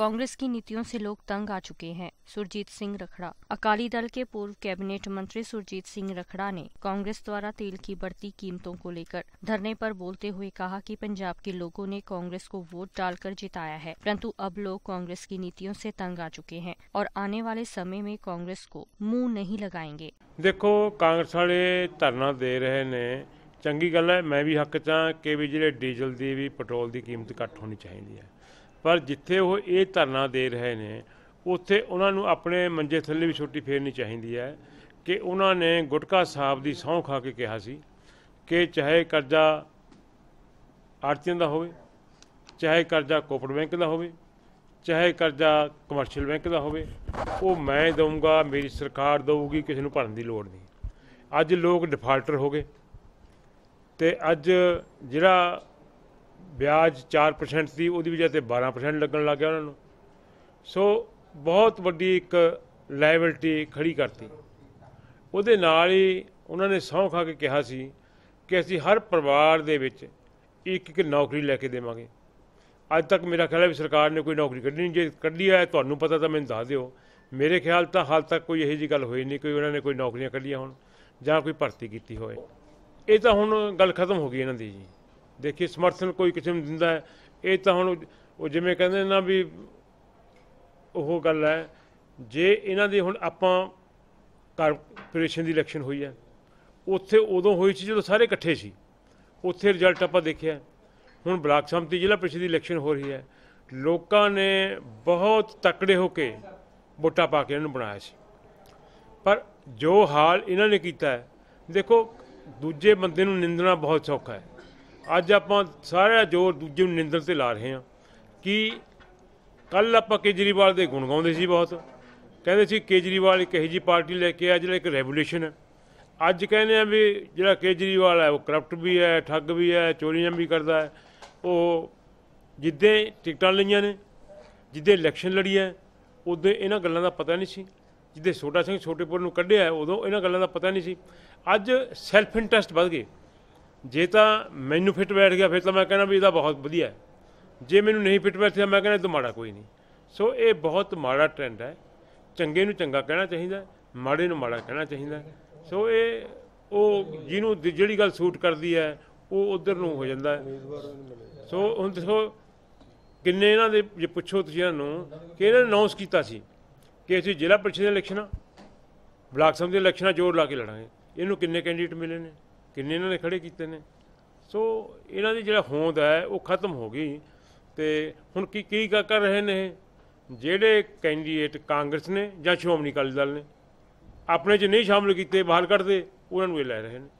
कांग्रेस की नीतियों से लोग तंग आ चुके हैं सुरजीत सिंह रखड़ा अकाली दल के पूर्व कैबिनेट मंत्री सुरजीत सिंह रखड़ा ने कांग्रेस द्वारा तेल की बढ़ती कीमतों को लेकर धरने पर बोलते हुए कहा कि पंजाब के लोगों ने कांग्रेस को वोट डालकर जिताया है परंतु अब लोग कांग्रेस की नीतियों से तंग आ चुके हैं और आने वाले समय में कांग्रेस को मुंह नहीं लगाएंगे देखो कांग्रेस वाले धरना दे रहे ने चंगी गल है मैं भी हक चाह के भी ਜਿਹੜੇ डीजल की भी पेट्रोल की कीमत घट होनी चाहिए है ਪਰ ਜਿੱਥੇ ਉਹ ਇਹ ਧਰਨਾ ਦੇ ਰਹੇ ਨੇ ਉੱਥੇ ਉਹਨਾਂ ਨੂੰ ਆਪਣੇ ਮੰਜੇ ਥੱਲੇ ਵੀ ਛੋਟੀ ਫੇਰਨੀ ਚਾਹੀਦੀ ਹੈ ਕਿ ਉਹਨਾਂ ਨੇ ਗੁਟਕਾ ਸਾਹਿਬ ਦੀ ਸੌਂ ਖਾ ਕੇ ਕਿਹਾ ਸੀ ਕਿ ਚਾਹੇ ਕਰਜ਼ਾ ਆਰਤੀਆਂ ਦਾ ਹੋਵੇ ਚਾਹੇ ਕਰਜ਼ਾ ਕੋਪਰ ਬੈਂਕ ਦਾ ਹੋਵੇ ਚਾਹੇ ਕਰਜ਼ਾ ਕਮਰਸ਼ੀਅਲ ਬੈਂਕ ਦਾ ਹੋਵੇ ਉਹ ਮੈਂ ਦਊਂਗਾ ਮੇਰੀ ਸਰਕਾਰ ਦਊਗੀ ਕਿਸੇ ਨੂੰ ਭਰਨ ਦੀ ਲੋੜ ਨਹੀਂ ਅੱਜ ਲੋਕ ਡਿਫਾਲਟਰ ਹੋ ਗਏ ਤੇ ਅੱਜ ਜਿਹੜਾ ਵਿਆਜ 4% ਸੀ ਉਹਦੀ ਵਜ੍ਹਾ ਤੇ 12% ਲੱਗਣ ਲੱਗ ਗਿਆ ਉਹਨਾਂ ਨੂੰ ਸੋ ਬਹੁਤ ਵੱਡੀ ਇੱਕ ਲਾਇਬਿਲਟੀ ਖੜੀ ਕਰਤੀ ਉਹਦੇ ਨਾਲ ਹੀ ਉਹਨਾਂ ਨੇ ਸੌਂ ਖਾ ਕੇ ਕਿਹਾ ਸੀ ਕਿ ਅਸੀਂ ਹਰ ਪਰਿਵਾਰ ਦੇ ਵਿੱਚ ਇੱਕ ਇੱਕ ਨੌਕਰੀ ਲੈ ਕੇ ਦੇਵਾਂਗੇ ਅੱਜ ਤੱਕ ਮੇਰਾ ਖਿਆਲ ਹੈ ਵੀ ਸਰਕਾਰ ਨੇ ਕੋਈ ਨੌਕਰੀ ਕੱਢੀ ਨਹੀਂ ਜੇ ਕੱਢੀ ਹੈ ਤੁਹਾਨੂੰ ਪਤਾ ਤਾਂ ਮੈਨੂੰ ਦੱਸ ਦਿਓ ਮੇਰੇ ਖਿਆਲ ਤਾਂ ਹਾਲ ਤੱਕ ਕੋਈ ਇਹੋ ਜੀ ਗੱਲ ਹੋਈ ਨਹੀਂ ਕੋਈ ਉਹਨਾਂ ਨੇ ਕੋਈ ਨੌਕਰੀਆਂ ਕੱਢੀਆਂ ਹੋਣ ਜਾਂ ਕੋਈ ਭਰਤੀ ਕੀਤੀ ਹੋਵੇ ਇਹ ਤਾਂ ਹੁਣ ਗੱਲ ਖਤਮ ਹੋ ਗਈ ਇਹਨਾਂ ਦੀ ਜੀ ਦੇਖੀ ਸਮਰਥਨ ਕੋਈ ਕਿਸੇ ਨੂੰ ਦਿੰਦਾ ਹੈ ਇਹ ਤਾਂ ਹੁਣ ਉਹ ਜਿਵੇਂ ਕਹਿੰਦੇ ਨਾ ਵੀ ਉਹ ਗੱਲ ਹੈ ਜੇ ਇਹਨਾਂ ਦੀ ਹੁਣ ਆਪਾਂ ਕਾਰਪੋਰੇਸ਼ਨ ਦੀ ਇਲੈਕਸ਼ਨ ਹੋਈ ਹੈ ਉੱਥੇ ਉਦੋਂ ਹੋਈ ਸੀ ਜਦੋਂ ਸਾਰੇ ਇਕੱਠੇ ਸੀ ਉੱਥੇ ਰਿਜ਼ਲਟ ਆਪਾਂ ਦੇਖਿਆ ਹੁਣ ਬਲਾਕ ਸੰਮਤੀ ਜ਼ਿਲ੍ਹਾ ਪ੍ਰੀਸ਼ਦ ਦੀ ਇਲੈਕਸ਼ਨ ਹੋ ਰਹੀ ਹੈ ਲੋਕਾਂ ਨੇ ਬਹੁਤ ਤਕੜੇ ਹੋ ਕੇ ਵੋਟਾਂ ਪਾ ਕੇ ਇਹਨੂੰ ਬਣਾਇਆ ਸੀ ਪਰ ਜੋ ਹਾਲ ਇਹਨਾਂ ਨੇ ਕੀਤਾ ਹੈ ਦੇਖੋ ਦੂਜੇ ਬੰਦੇ ਨੂੰ ਨਿੰਦਣਾ ਬਹੁਤ ਸੌਖਾ ਹੈ ਅੱਜ ਆਪਾਂ ਸਾਰਾ ਜੋਰ ਦੂਜੇ ਨੂੰ ਨਿੰਦਣ ਤੇ ਲਾ ਰਹੇ ਹਾਂ ਕਿ ਕੱਲ ਆਪਾਂ ਕੇਜਰੀਵਾਲ ਦੇ ਗੁਣ ਗਾਉਂਦੇ ਸੀ ਬਹੁਤ ਕਹਿੰਦੇ ਸੀ ਕੇਜਰੀਵਾਲ ਇੱਕ ਇਹੋ ਜੀ ਪਾਰਟੀ ਲੈ ਕੇ ਆ ਜਿਹੜਾ ਇੱਕ ਰੈਵੋਲੂਸ਼ਨ ਹੈ ਅੱਜ ਕਹਿੰਦੇ ਆ ਵੀ ਜਿਹੜਾ ਕੇਜਰੀਵਾਲ ਹੈ ਉਹ ਕਰਪਟ ਵੀ ਹੈ ਠੱਗ ਵੀ ਹੈ ਚੋਰੀਆਂ ਵੀ ਕਰਦਾ ਹੈ ਉਹ ਜਿੱਦੇ ਟਿਕਟਾਂ ਲਈਆਂ ਨੇ ਜਿੱਦੇ ਇਲੈਕਸ਼ਨ ਲੜੀ ਹੈ ਉਦੋਂ ਇਹਨਾਂ ਗੱਲਾਂ ਦਾ ਪਤਾ ਨਹੀਂ ਸੀ ਜਿੱਦੇ ਛੋਟਾ ਸਿੰਘ ਛੋਟੇਪੁਰ ਨੂੰ ਕੱਢਿਆ ਉਦੋਂ ਇਹਨਾਂ ਗੱਲਾਂ ਦਾ ਪਤਾ ਨਹੀਂ ਸੀ ਅੱਜ ਸੈਲਫ ਇੰਟਰਸਟ ਵੱਧ ਗਏ ਜੇ ਤਾਂ ਮੈਨੂੰ ਫਿੱਟ ਬੈਠ ਗਿਆ ਫਿਰ ਤਾਂ ਮੈਂ ਕਹਿੰਦਾ ਵੀ ਇਹਦਾ ਬਹੁਤ ਵਧੀਆ ਜੇ ਮੈਨੂੰ ਨਹੀਂ ਫਿੱਟ ਬੈਠਿਆ ਮੈਂ ਕਹਿੰਦਾ ਤੂੰ ਮਾੜਾ ਕੋਈ ਨਹੀਂ ਸੋ ਇਹ ਬਹੁਤ ਮਾੜਾ ਟ੍ਰੈਂਡ ਹੈ ਚੰਗੇ ਨੂੰ ਚੰਗਾ ਕਹਿਣਾ ਚਾਹੀਦਾ ਮਾੜੇ ਨੂੰ ਮਾੜਾ ਕਹਿਣਾ ਚਾਹੀਦਾ ਸੋ ਇਹ ਉਹ ਜਿਹਨੂੰ ਜਿਹੜੀ ਗੱਲ ਸੂਟ ਕਰਦੀ ਹੈ ਉਹ ਉਧਰ ਨੂੰ ਹੋ ਜਾਂਦਾ ਸੋ ਹੁਣ ਦੇਖੋ ਕਿੰਨੇ ਇਹਨਾਂ ਦੇ ਜੇ ਪੁੱਛੋ ਤੁਸੀਂ ਇਹਨਾਂ ਨੂੰ ਕਿ ਇਹਨਾਂ ਨੇ ਅਨਾਉਂਸ ਕੀਤਾ ਸੀ ਕਿ ਅਸੀਂ ਜ਼ਿਲ੍ਹਾ ਪਰਿਸ਼ਦ ਦੇ ਇਲੈਕਸ਼ਨਾਂ ਬਲਾਕ ਸਮਿਤੀ ਦੇ ਇਲੈਕਸ਼ਨਾਂ ਜੋਰ ਲਾ ਕੇ ਲੜਾਂਗੇ ਇਹਨੂੰ ਕਿੰਨੇ ਕੈਂਡੀਡੇਟ ਮਿਲੇ ਨੇ ਕਿੰਨੇ ਇਹਨਾਂ ਨੇ ਖੜੇ ਕੀਤੇ ਨੇ ਸੋ ਇਹਨਾਂ ਦੀ ਜਿਹੜਾ ਹੋਂਦ ਹੈ ਉਹ ਖਤਮ ਹੋ ਗਈ ਤੇ ਹੁਣ ਕੀ ਕੀ ਕਰ ਰਹੇ ਨੇ ਜਿਹੜੇ ਕੈਂਡੀਡੇਟ ਕਾਂਗਰਸ ਨੇ ਜਾਂ ਸ਼ੋਮਨੀ ਕਾਲੀ ਦਲ ਨੇ ਆਪਣੇ 'ਚ ਨਹੀਂ ਸ਼ਾਮਲ ਕੀਤੇ ਬਾਹਰ ਕੱਢਦੇ ਉਹਨਾਂ ਨੂੰ ਇਹ ਲੈ ਰਹੇ ਨੇ